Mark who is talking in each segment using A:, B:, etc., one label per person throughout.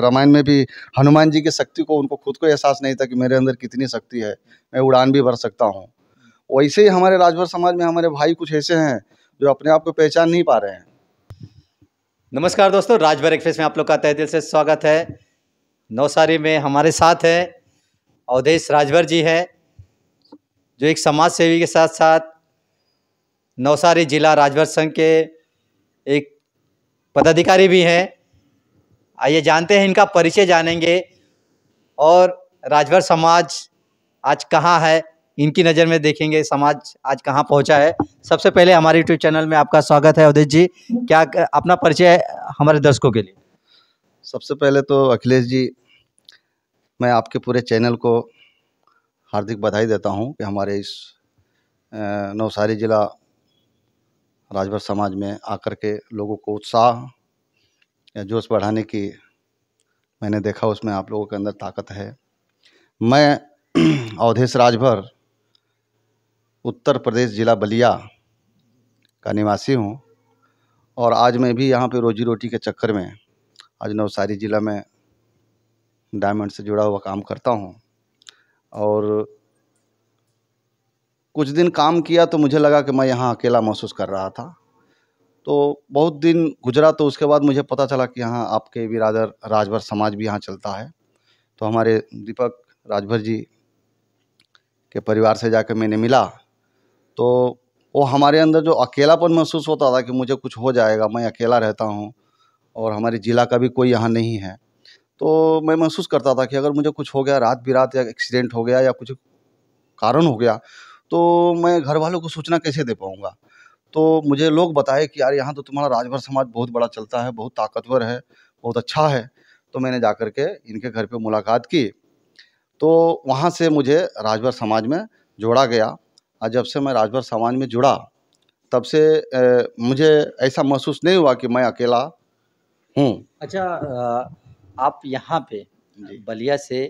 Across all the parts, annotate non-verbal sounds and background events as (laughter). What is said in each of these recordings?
A: रामायण में भी हनुमान जी की शक्ति को उनको खुद को एहसास नहीं था कि मेरे अंदर कितनी शक्ति है मैं उड़ान भी भर सकता हूँ वैसे ही हमारे राजभर समाज में हमारे भाई कुछ ऐसे हैं जो अपने आप को पहचान नहीं पा रहे हैं
B: नमस्कार दोस्तों राजभर एक्सप्रेस में आप लोग का तह दिल से स्वागत है नौसारी में हमारे साथ है अवधेश राजभर जी है जो एक समाज सेवी के साथ साथ नौसारी जिला राजभर संघ के एक पदाधिकारी भी हैं आइए जानते हैं इनका परिचय जानेंगे और राजभर समाज आज कहाँ है इनकी नज़र में देखेंगे समाज आज कहाँ पहुँचा है सबसे पहले हमारे यूट्यूब चैनल में आपका स्वागत है उदित जी क्या अपना परिचय हमारे दर्शकों के लिए
A: सबसे पहले तो अखिलेश जी मैं आपके पूरे चैनल को हार्दिक बधाई देता हूँ कि हमारे इस नवसारी ज़िला राजभर समाज में आकर के लोगों को उत्साह या जोश बढ़ाने की मैंने देखा उसमें आप लोगों के अंदर ताकत है मैं (clears throat) अवधेश राजभर उत्तर प्रदेश ज़िला बलिया का निवासी हूँ और आज मैं भी यहाँ पे रोजी रोटी के चक्कर में आज नवसारी ज़िला में डायमंड से जुड़ा हुआ काम करता हूँ और कुछ दिन काम किया तो मुझे लगा कि मैं यहाँ अकेला महसूस कर रहा था तो बहुत दिन गुज़रा तो उसके बाद मुझे पता चला कि यहाँ आपके बिरादर राजभर समाज भी यहाँ चलता है तो हमारे दीपक राजभर जी के परिवार से जाकर मैंने मिला तो वो हमारे अंदर जो अकेलापन महसूस होता था कि मुझे कुछ हो जाएगा मैं अकेला रहता हूँ और हमारे ज़िला का भी कोई यहाँ नहीं है तो मैं महसूस करता था कि अगर मुझे कुछ हो गया रात बिरात या एक्सीडेंट हो गया या कुछ कारण हो गया तो मैं घर वालों को सूचना कैसे दे पाऊँगा तो मुझे लोग बताए कि यार यहाँ तो तुम्हारा राजभर समाज बहुत बड़ा चलता है बहुत ताकतवर है बहुत अच्छा है तो मैंने जा कर के इनके घर पर मुलाकात की तो वहाँ से मुझे राजभर समाज में जोड़ा गया और जब से मैं राजभर समाज में जुड़ा तब से ए, मुझे ऐसा महसूस नहीं हुआ कि मैं अकेला हूँ
B: अच्छा आप यहाँ पे बलिया से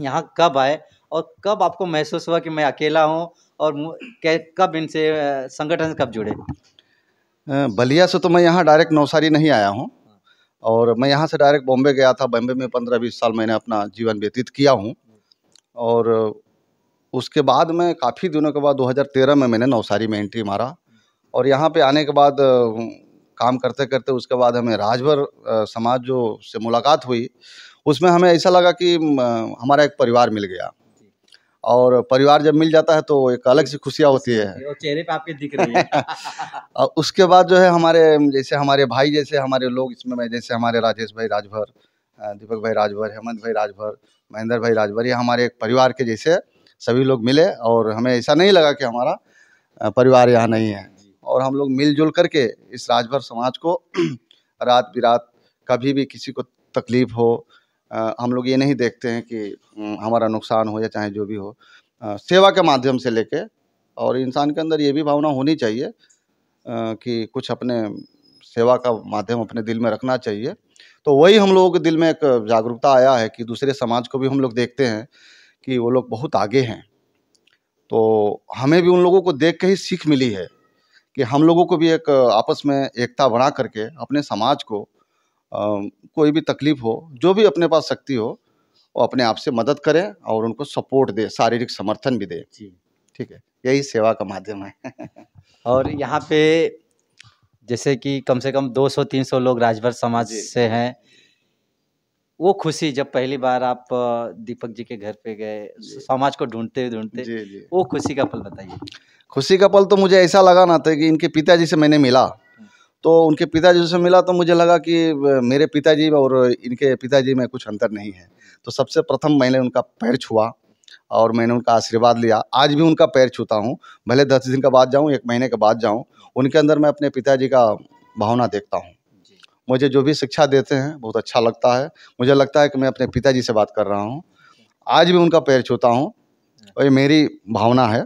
B: यहाँ कब आए और कब आपको महसूस हुआ कि मैं अकेला हूँ और कब इनसे संगठन कब जुड़े
A: बलिया से तो मैं यहाँ डायरेक्ट नौसारी नहीं आया हूँ और मैं यहाँ से डायरेक्ट बॉम्बे गया था बॉम्बे में पंद्रह बीस साल मैंने अपना जीवन व्यतीत किया हूँ और उसके बाद में काफ़ी दिनों के बाद 2013 में मैंने नौसारी में एंट्री मारा और यहाँ पे आने के बाद काम करते करते उसके बाद हमें राजभर समाज जो से मुलाकात हुई उसमें हमें ऐसा लगा कि हमारा एक परिवार मिल गया और परिवार जब मिल जाता है तो एक अलग से खुशियाँ होती है
B: चेहरे पे आपके दिख रही है
A: (laughs) और उसके बाद जो है हमारे जैसे हमारे भाई जैसे हमारे लोग इसमें जैसे हमारे राजेश भाई राजभर दीपक भाई राजभर हेमंत भाई राजभर महेंद्र भाई राजभर ये हमारे एक परिवार के जैसे सभी लोग मिले और हमें ऐसा नहीं लगा कि हमारा परिवार यहाँ नहीं है और हम लोग मिलजुल करके इस राजभर समाज को (clears throat) रात बिरात कभी भी किसी को तकलीफ़ हो हम लोग ये नहीं देखते हैं कि हमारा नुकसान हो या चाहे जो भी हो सेवा के माध्यम से लेके और इंसान के अंदर ये भी भावना होनी चाहिए कि कुछ अपने सेवा का माध्यम अपने दिल में रखना चाहिए तो वही हम लोगों के दिल में एक जागरूकता आया है कि दूसरे समाज को भी हम लोग देखते हैं कि वो लोग बहुत आगे हैं तो हमें भी उन लोगों को देख के ही सीख मिली है कि हम लोगों को भी एक आपस में एकता बना करके अपने समाज को कोई भी तकलीफ़ हो जो भी अपने पास शक्ति हो वो अपने आप से मदद करें और उनको सपोर्ट दे शारीरिक समर्थन भी दे ठीक है यही सेवा का माध्यम है (laughs) और यहाँ पे
B: जैसे कि कम से कम 200-300 लोग राजभर समाज से हैं वो खुशी जब पहली बार आप दीपक जी के घर पे गए समाज को ढूंढते ढूंढते वो खुशी का पल बताइए
A: खुशी का पल तो मुझे ऐसा लगा ना था कि इनके पिताजी से मैंने मिला तो उनके पिताजी से मिला तो मुझे लगा कि मेरे पिताजी और इनके पिताजी में कुछ अंतर नहीं है तो सबसे प्रथम मैंने उनका पैर छुआ और मैंने उनका आशीर्वाद लिया आज भी उनका पैर छूता हूँ भले दस दिन के बाद जाऊँ एक महीने के बाद जाऊँ उनके अंदर मैं अपने पिताजी का भावना देखता हूँ मुझे जो भी शिक्षा देते हैं बहुत अच्छा लगता है मुझे लगता है कि मैं अपने पिताजी से बात कर रहा हूँ आज भी उनका पैर छूता हूँ हाँ। और ये मेरी भावना है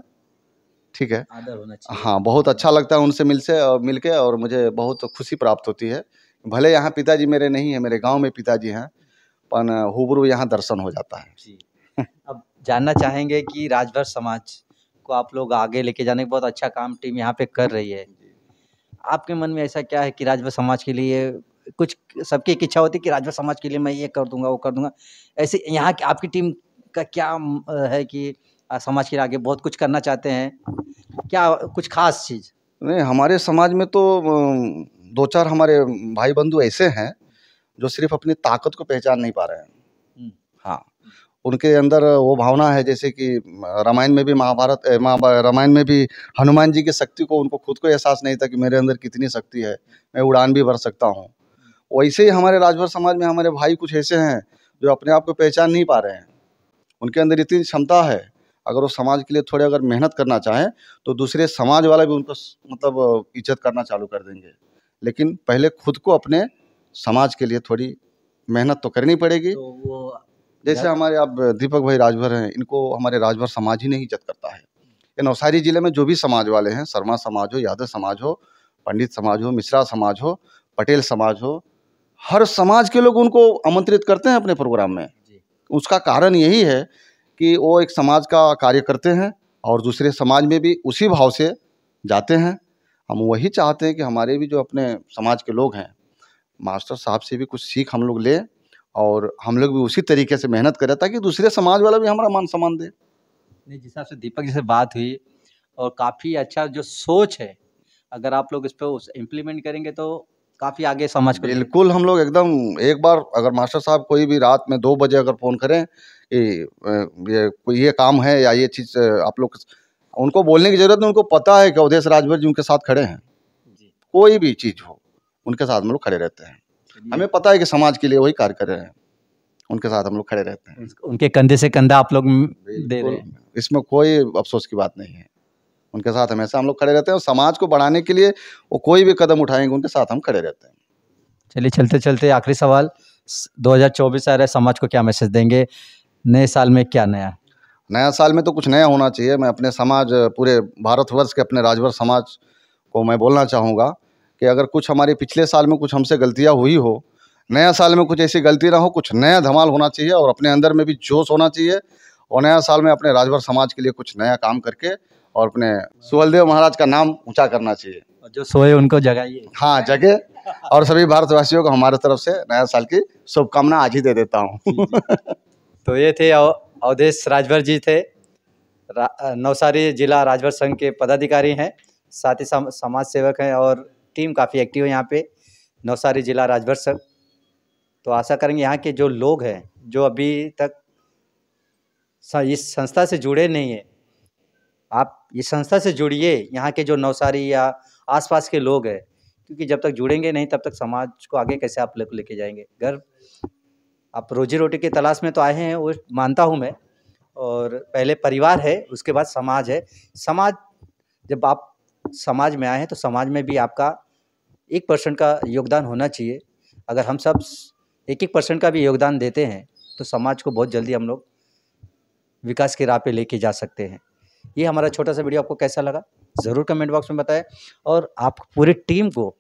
A: ठीक है आदर होना चाहिए हाँ बहुत अच्छा लगता है उनसे मिल से और मिल के और मुझे बहुत खुशी प्राप्त होती है भले यहाँ पिताजी मेरे नहीं है मेरे गाँव में पिताजी हैं पन हुबरू यहाँ दर्शन हो जाता है जी
B: अब जानना चाहेंगे कि राजभर समाज को आप लोग आगे लेके जाने का बहुत अच्छा काम टीम यहाँ पे कर रही है आपके मन में ऐसा क्या है कि राजभर समाज के लिए कुछ सबकी एक इच्छा होती है कि राजभर समाज के लिए मैं ये कर दूंगा वो कर दूंगा ऐसे यहाँ की आपकी टीम का क्या है कि समाज के आगे बहुत कुछ करना चाहते हैं क्या कुछ खास चीज़
A: नहीं हमारे समाज में तो दो चार हमारे भाई बंधु ऐसे हैं जो सिर्फ अपनी ताकत को पहचान नहीं पा रहे हैं हम्म। हाँ उनके अंदर वो भावना है जैसे कि रामायण में भी महाभारत रामायण में भी हनुमान जी की शक्ति को उनको खुद को एहसास नहीं था कि मेरे अंदर कितनी शक्ति है मैं उड़ान भी भर सकता हूँ वैसे ही हमारे राजभर समाज में हमारे भाई कुछ ऐसे हैं जो अपने आप को पहचान नहीं पा रहे हैं उनके अंदर इतनी क्षमता है अगर वो समाज के लिए थोड़े अगर मेहनत करना चाहें तो दूसरे समाज वाला भी उनको मतलब इज्जत करना चालू कर देंगे लेकिन पहले खुद को अपने समाज के लिए थोड़ी मेहनत तो करनी पड़ेगी तो वो जैसे हमारे आप दीपक भाई राजभर हैं इनको हमारे राजभर समाज ही नहीं इज्जत करता है ये नवसारी ज़िले में जो भी समाज वाले हैं शर्मा समाज हो यादव समाज हो पंडित समाज हो मिश्रा समाज हो पटेल समाज हो हर समाज के लोग उनको आमंत्रित करते हैं अपने प्रोग्राम में उसका कारण यही है कि वो एक समाज का कार्य करते हैं और दूसरे समाज में भी उसी भाव से जाते हैं हम वही चाहते हैं कि हमारे भी जो अपने समाज के लोग हैं मास्टर साहब से भी कुछ सीख हम लोग लें और हम लोग भी उसी तरीके से मेहनत करें ताकि दूसरे समाज वाला भी हमारा मान सम्मान दे नहीं
B: जिस हिसाब से दीपक जी से बात हुई और काफ़ी अच्छा जो सोच है अगर आप लोग इस पर इम्प्लीमेंट करेंगे तो
A: काफ़ी आगे समझ कर बिल्कुल हम लोग एकदम एक बार अगर मास्टर साहब कोई भी रात में दो बजे अगर फ़ोन करें कि ये ये काम है या ये चीज़ आप लोग उनको बोलने की ज़रूरत नहीं उनको पता है कि अवधेश राजभर जी उनके साथ खड़े हैं कोई भी चीज़ हो उनके साथ हम लोग खड़े रहते हैं हमें पता है कि समाज के लिए वही कार्य कर रहे हैं उनके साथ हम लोग खड़े रहते हैं उनके कंधे से कंधा आप लोग दे रहे हैं इसमें कोई अफसोस की बात नहीं है उनके साथ हमेशा हम लोग खड़े रहते हैं और समाज को बढ़ाने के लिए वो कोई भी कदम उठाएंगे उनके साथ हम खड़े रहते हैं
B: चलिए चलते चलते आखिरी सवाल 2024 आ रहा है समाज को क्या मैसेज देंगे नए साल में क्या नया
A: नया साल में तो कुछ नया होना चाहिए मैं अपने समाज पूरे भारतवर्ष के अपने राजभर समाज को मैं बोलना चाहूँगा कि अगर कुछ हमारे पिछले साल में कुछ हमसे गलतियाँ हुई हो नया साल में कुछ ऐसी गलती ना हो कुछ नया धमाल होना चाहिए और अपने अंदर में भी जोश होना चाहिए और नया साल में अपने राजभर समाज के लिए कुछ नया काम करके और अपने सुहलदेव महाराज का नाम ऊंचा करना चाहिए
B: जो सोए उनको
A: जगाइए हाँ जगे और सभी भारतवासियों को हमारे तरफ से नया साल की शुभकामना आज ही दे देता हूँ
B: तो ये थे अवधेश राजभर जी थे नवसारी जिला राजभर संघ के पदाधिकारी हैं साथ ही सम, समाज सेवक हैं और टीम काफ़ी एक्टिव है यहाँ पे नवसारी जिला राजभर संघ तो आशा करेंगे यहाँ के जो लोग हैं जो अभी तक इस संस्था से जुड़े नहीं है आप इस संस्था से जुड़िए यहाँ के जो नवसारी या आसपास के लोग हैं क्योंकि जब तक जुड़ेंगे नहीं तब तक समाज को आगे कैसे आप लेकर लेके जाएंगे घर आप रोजी रोटी की तलाश में तो आए हैं वो मानता हूँ मैं और पहले परिवार है उसके बाद समाज है समाज जब आप समाज में आए हैं तो समाज में भी आपका एक परसेंट का योगदान होना चाहिए अगर हम सब एक एक परसेंट का भी योगदान देते हैं तो समाज को बहुत जल्दी हम लोग विकास के राह पे लेके जा सकते हैं ये हमारा छोटा सा वीडियो आपको कैसा लगा ज़रूर कमेंट बॉक्स में बताएं और आप पूरी टीम को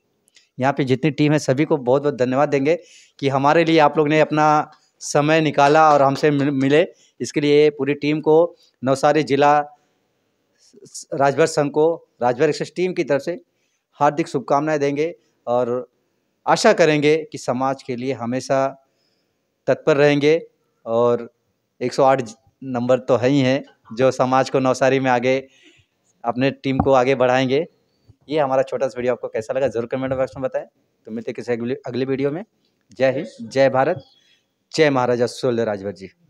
B: यहाँ पे जितनी टीम है सभी को बहुत बहुत धन्यवाद देंगे कि हमारे लिए आप लोग ने अपना समय निकाला और हमसे मिले इसके लिए पूरी टीम को नवसारी जिला राजभर संघ को राजभर एक्सेस टीम की तरफ से हार्दिक शुभकामनाएं देंगे और आशा करेंगे कि समाज के लिए हमेशा तत्पर रहेंगे और 108 नंबर तो है ही हैं जो समाज को नौसारी में आगे अपने टीम को आगे बढ़ाएंगे ये हमारा छोटा सा वीडियो आपको कैसा लगा जरूर कमेंट बॉक्स में बताएं तो मिलते किसी अगले वीडियो में जय हिंद जय भारत जय महाराजा सोल्य राजभर जी